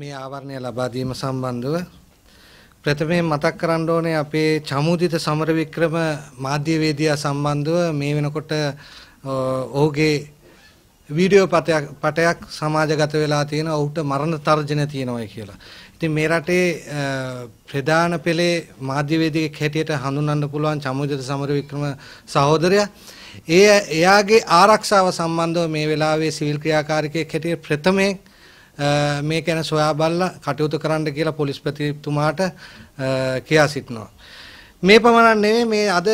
මේ ආවරණය ලබා දීම සම්බන්ධව ප්‍රථමයෙන් මතක් කරන්න ඕනේ අපේ චමුදිත සමරවික්‍රම මාධ්‍ය වේදියා සම්බන්ධව මේ වෙනකොට ඔහුගේ වීඩියෝ පටයක් පටයක් සමාජගත වෙලා තියෙන ඔහුට මරණ තර්ජන තියෙනවා කියලා. ඉතින් මේ රටේ ප්‍රධාන පෙළේ මාධ්‍ය වේදිකෙක් හැටියට හඳුන්වන්න පුළුවන් චමුදිත සමරවික්‍රම සහෝදරයා. ඒ එයාගේ ආරක්ෂාව සම්බන්ධව මේ වෙලාවේ සිවිල් ක්‍රියාකාරිකයෙක් හැටියට ප්‍රථමයෙන් මේ ගැන සොයා බලලා කටයුතු කරන්න කියලා පොලිස් ප්‍රතිතුමාට කියා සිටිනවා. මේ පමණක් නෙවෙයි මේ අද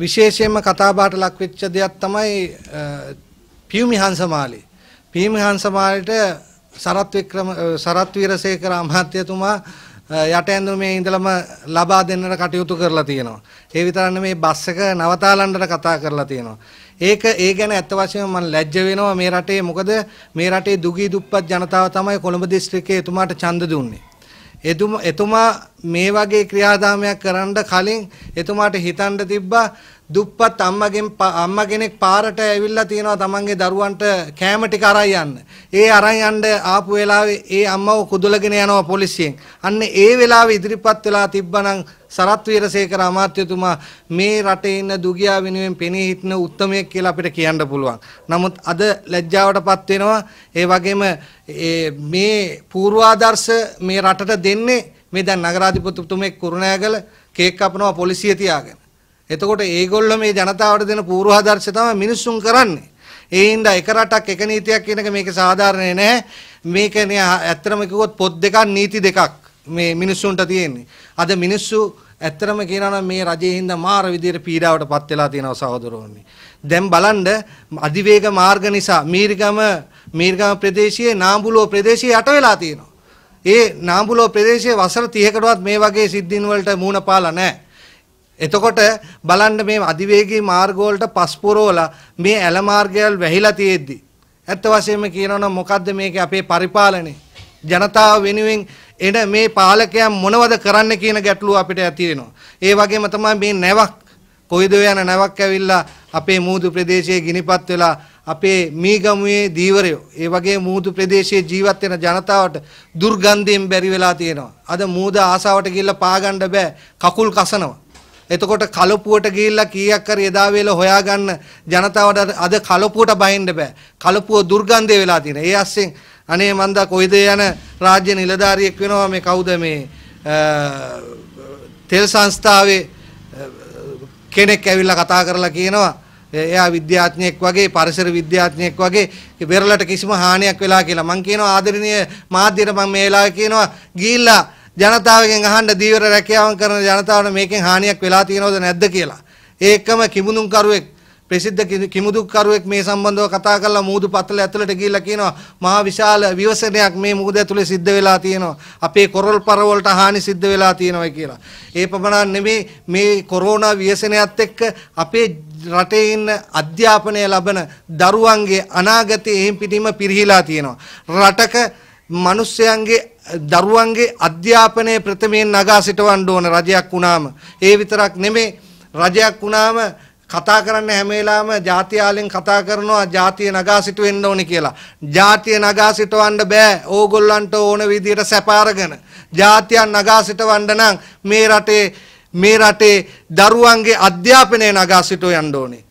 විශේෂයෙන්ම කතාබහට ලක්වෙච්ච දෙයක් තමයි පියුමි හංසමාලි. පියුමි හංසමාලිට සරත් වික්‍රම සරත් වීරසේකර අමාත්‍යතුමා යට ඇඳුමේ ඉඳලම ලබා දෙන්නට කටයුතු කරලා තියෙනවා. ඒ විතරක් නෙමේ බස් එක නවතාලන්නට කතා කරලා තියෙනවා. ඒක ඒ ගැන ඇත්ත වශයෙන්ම මම ලැජ්ජ වෙනවා මේ රටේ මොකද මේ රටේ දුගී දුප්පත් ජනතාව තමයි කොළඹ දිස්ත්‍රික්කයේ එතුමාට ඡන්ද දුන්නේ. එතුමා මේ වගේ ක්‍රියාදාමයක් කරන්න කලින් එතුමාට හිතන්න තිබ්බා දුප්පත් අම්මගෙන් අම්මා කෙනෙක් පාරට ඇවිල්ලා තියෙනවා තමන්ගේ දරුවන්ට කෑම ටික අරන් යන්න. ඒ අරන් යන්න ආපු වෙලාවේ ඒ අම්මව කුදුලගෙන යනවා පොලිසියෙන්. අන්න ඒ වෙලාවේ ඉදිරිපත් වෙලා තිබ්බනම් සරත් වීරසේකර අමාත්‍යතුමා මේ රටේ ඉන්න දුගියා වෙනුවෙන් පෙනී හිටින උත්මයෙක් කියලා අපිට කියන්න පුළුවන්. නමුත් අද ලැජ්ජාවටපත් වෙනවා. ඒ වගේම මේ පූර්වාදර්ශ මේ රටට දෙන්නේ මේ දැන් නගරාධිපතිතුමෙක් කුරුණෑගල කේක් කපනවා පොලිසිය තියාගෙන. එතකොට ඒගොල්ලෝ මේ ජනතාවට දෙන පූර්වාදර්ශ තමයි මිනිස්සුන් කරන්නේ. ඒ හින්දා එක රටක් එක නීතියක් කියන එක මේක සාධාරණේ නැහැ. මේක ඇත්තටම කිව්වොත් පොත් දෙකක් නීති දෙකක්. මේ මිනිස්සුන්ට තියෙන්නේ. අද මිනිස්සු ඇත්තරම කියනවා මේ රජේ හින්දා මාර විදියට පීඩාවටපත් වෙලා තියෙනවා සහෝදරෝනි. දැන් බලන්න අධිවේග මාර්ග නිසා මීර්ගම මීර්ගම ප්‍රදේශයේ නාඹුලෝ ප්‍රදේශයේ යට වෙලා තියෙනවා. ඒ නාඹුලෝ ප්‍රදේශයේ වසර 30කටවත් මේ වගේ සිද්ධීන් වලට මූණ පාලා නැහැ. එතකොට බලන්න මේ අධිවේගී මාර්ග වලට පස්පුරවලා මේ ඇල මාර්ගයල් වැහිලා තියෙද්දි ඇත්ත වශයෙන්ම කියනවනම් මොකද්ද මේකේ අපේ පරිපාලනේ ජනතාව වෙනුවෙන් එන මේ පාලකයන් මොනවද කරන්න කියන ගැටලුව අපිට ඇති වෙනවා. ඒ වගේම තමයි මේ නැවක් කොයිදෝ යන නැවක් ඇවිල්ලා අපේ මූදු ප්‍රදේශයේ ගිනිපත් වෙලා අපේ මීගමුවේ දීවරයෝ ඒ වගේ මූදු ප්‍රදේශයේ ජීවත් වෙන ජනතාවට දුර්ගන්ධයෙන් බැරි වෙලා තියෙනවා. අද මූද ආසාවට ගිහිල්ලා පාගන්න බෑ. කකුල් කසනවා. එතකොට කලපුවට ගිහිල්ලා කීයක් හරි එදා වේල හොයාගන්න ජනතාවට අද කලපුවට බයින්න බෑ. කලපුව දුර්ගන්ධය වෙලා තියෙනවා. ඒ අස්සෙන් අනේ මන්දා කොයිද යන රාජ්‍ය නිලධාරියෙක් වෙනවා මේ කවුද මේ තෙල් සංස්ථාවේ කෙනෙක් ඇවිල්ලා කතා කරලා කියනවා එයා විද්‍යාඥයෙක් වගේ පරිසර විද්‍යාඥයෙක් වගේ බෙරළට කිසිම හානියක් වෙලා කියලා මං කියනවා ආදරණීය මාධ්‍යට මම මේ වෙලාවේ කියනවා ගිහිල්ලා ජනතාවගෙන් අහන්න දීවර රැකියාවන් කරන ජනතාවට මේකෙන් හානියක් වෙලා තියෙනවද නැද්ද කියලා ඒකම කිමුණුම් කරුවෙක් ප්‍රසිද්ධ කිමුදුක්කරුවෙක් මේ සම්බන්ධව කතා කරලා මුහුදු පතල ඇතුළට ගිහිල්ලා කියනවා මහා විශාල විවසනයක් මේ මුහුද ඇතුළේ සිද්ධ වෙලා තියෙනවා. අපේ කොරල් පරවලට හානි සිද්ධ වෙලා තියෙනවා කියලා. ඒ පමණක් නෙමේ මේ කොරෝනා ව්‍යසනයත් එක්ක අපේ රටේ ඉන්න අධ්‍යාපනය ලබන දරුවන්ගේ අනාගතය එහෙම් පිටීම පිරිහිලා තියෙනවා. රටක මිනිස්යන්ගේ දරුවන්ගේ අධ්‍යාපනය ප්‍රථමයෙන් නගා සිටවන්න ඕන රජයක් වුණාම. ඒ විතරක් නෙමේ රජයක් වුණාම කතා කරන්න හැම වෙලාවෙම ජාතියාලෙන් කතා කරනවා ජාතිය නගා සිටුවෙන්න ඕනේ කියලා. ජාතිය නගා සිටවන්න බෑ. ඕගොල්ලන්ට ඕන විදියට සැප අරගෙන. ජාතියන් නගා සිටවන්න නම් මේ රටේ මේ රටේ දරුවන්ගේ අධ්‍යාපනය නගා සිටෝ යන්න ඕනේ.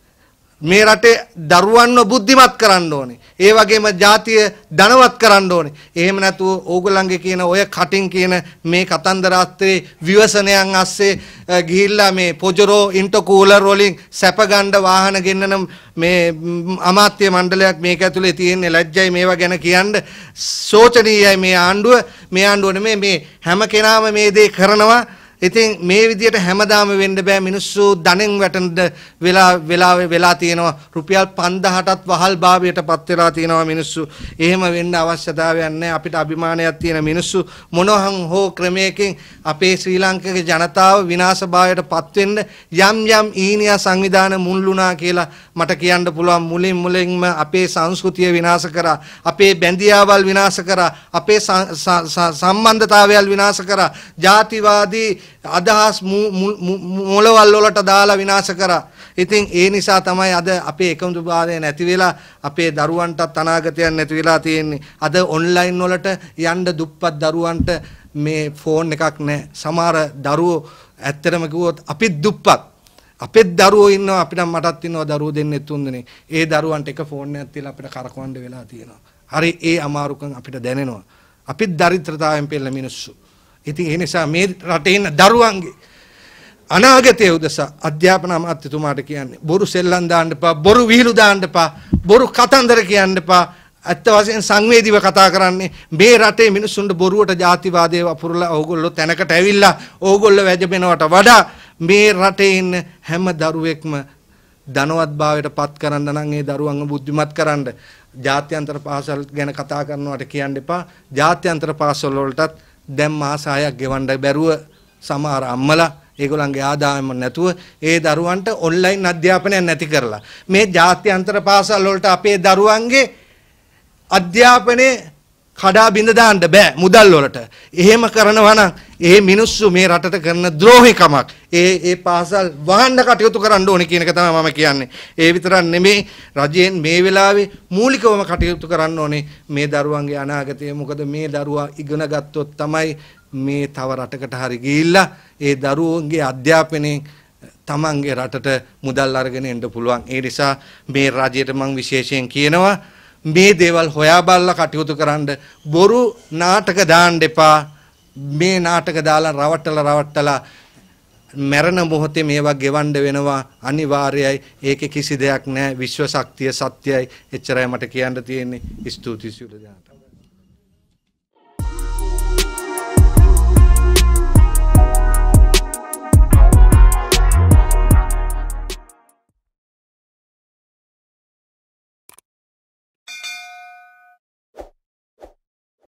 මේ රටේ දරුවන්ව බුද්ධිමත් කරන්න ඕනේ. ඒ වගේම ජාතිය ධනවත් කරන්න ඕනේ. එහෙම නැතුව ඕගොල්ලන්ගේ කියන ඔය කටින් කියන මේ කතන්දරාත්‍රේ විවසනයන් අස්සේ ගිහිල්ලා මේ පොජරෝ ඉන්ටර්කූලර් වලින් සැපගන්න වාහන ගෙන්නන මේ අමාත්‍ය මණ්ඩලයක් මේක ඇතුලේ තියෙන ලැජ්ජයි මේවා ගැන කියන්න සෝචනීයයි මේ ආණ්ඩුව. මේ ආණ්ඩුව මේ මේ හැම කෙනාම මේ දේ කරනවා. ඉතින් මේ විදියට හැමදාම වෙන්න බෑ මිනිස්සු ධනෙන් වැටෙන්න වෙලා වෙලා වෙලා තියෙනවා රුපියල් 5000ටත් වහල් භාවයටපත් වෙලා තියෙනවා මිනිස්සු. එහෙම වෙන්න අවශ්‍යතාවයක් නැහැ. අපිට අභිමානයක් තියෙන මිනිස්සු මොනහන් හෝ ක්‍රමයකින් අපේ ශ්‍රී ලංකේ ජනතාව විනාශභාවයටපත් වෙන්න යම් යම් ඊනියා සංවිධාන මුල්ුණා කියලා මට කියන්න පුළුවන් මුලින් මුලින්ම අපේ සංස්කෘතිය විනාශ කරා, අපේ බැඳියාවල් විනාශ කරා, අපේ සම්බන්ධතාවයල් විනාශ කරා, ජාතිවාදී අදහස් මොලවල් වලට දාලා විනාශ කරා. ඉතින් ඒ නිසා තමයි අද අපේ එකමුතුභාවය නැති වෙලා අපේ දරුවන්ටත් අනාගතයක් නැති වෙලා තියෙන්නේ. අද ඔන්ලයින් වලට යන්න දුප්පත් දරුවන්ට මේ ෆෝන් එකක් නැහැ. සමහර දරුවෝ ඇත්තටම කිව්වොත් අපිත් දුප්පත්. අපෙත් දරුවෝ ඉන්නවා අපිට මටත් ඉන්නවා දරුවෝ දෙන්නේ තුන් දෙනෙක්. ඒ දරුවන්ට එක ෆෝන් එකක් තියලා අපිට කරකවන්න වෙලා තියෙනවා. හරි ඒ අමාරුකම් අපිට දැනෙනවා. අපිත් දරිද්‍රතාවයෙන් පෙළෙන මිනිස්සු. ඉතින් ඒ නිසා මේ රටේ ඉන්න දරුවන්ගේ අනාගතය උදෙසා අධ්‍යාපන අමාත්‍යතුමාට කියන්නේ බොරු සෙල්ලම් දාන්න එපා බොරු විහිළු දාන්න එපා බොරු කතන්දර කියන්න එපා ඇත්ත වශයෙන් සංවේදීව කතා කරන්නේ මේ රටේ මිනිස්සුන්ට බොරුවට ජාතිවාදය වපුරලා ඕගොල්ලෝ තැනකට ඇවිල්ලා ඕගොල්ලෝ වැජබෙනවට වඩා මේ රටේ ඉන්න හැම දරුවෙක්ම ධනවත් භාවයට පත් කරන්න නම් ඒ දරුවන්ව බුද්ධිමත් කරන්න ජාත්‍යන්තර පාසල් ගැන කතා කරනවට කියන්න එපා ජාත්‍යන්තර පාසල් වලටත් දැන් මාස 6ක් ගෙවන්න බැරුව සමහර අම්මලා ඒගොල්ලන්ගේ ආදායම නැතුව ඒ දරුවන්ට ඔන්ලයින් අධ්‍යාපනයක් නැති කරලා මේ ජාත්‍යන්තර පාසල් වලට අපේ දරුවන්ගේ අධ්‍යාපනයේ කඩා බිඳ දාන්න බෑ මුදල් වලට. එහෙම කරනවා නම් ඒ මිනිස්සු මේ රටට කරන ද්‍රෝහිකමක්. ඒ ඒ පාසල් වහන්න කටයුතු කරන්න ඕනේ කියන එක තමයි මම කියන්නේ. ඒ විතරක් නෙමේ රජයෙන් මේ වෙලාවේ මූලිකවම කටයුතු කරන්න ඕනේ මේ දරුවන්ගේ අනාගතය. මොකද මේ දරුවා ඉගෙන ගත්තොත් තමයි මේ තව රටකට හරි ගිහිල්ලා ඒ දරුවන්ගේ අධ්‍යාපනයේ තමන්ගේ රටට මුදල් අරගෙන එන්න පුළුවන්. ඒ නිසා මේ රජයට මම විශේෂයෙන් කියනවා මේ දේවල් හොයා බලලා කටයුතු කරන්න බොරු නාටක දාන්න එපා මේ නාටක දාලා රවට්ටලා රවට්ටලා මැරණ මොහොතේ මේවා ගෙවන්න වෙනවා අනිවාර්යයි ඒකේ කිසි දෙයක් නැහැ විශ්ව ශක්තිය සත්‍යයි එච්චරයි මට කියන්න තියෙන්නේ ස්තුතියි සියලු දෙනාට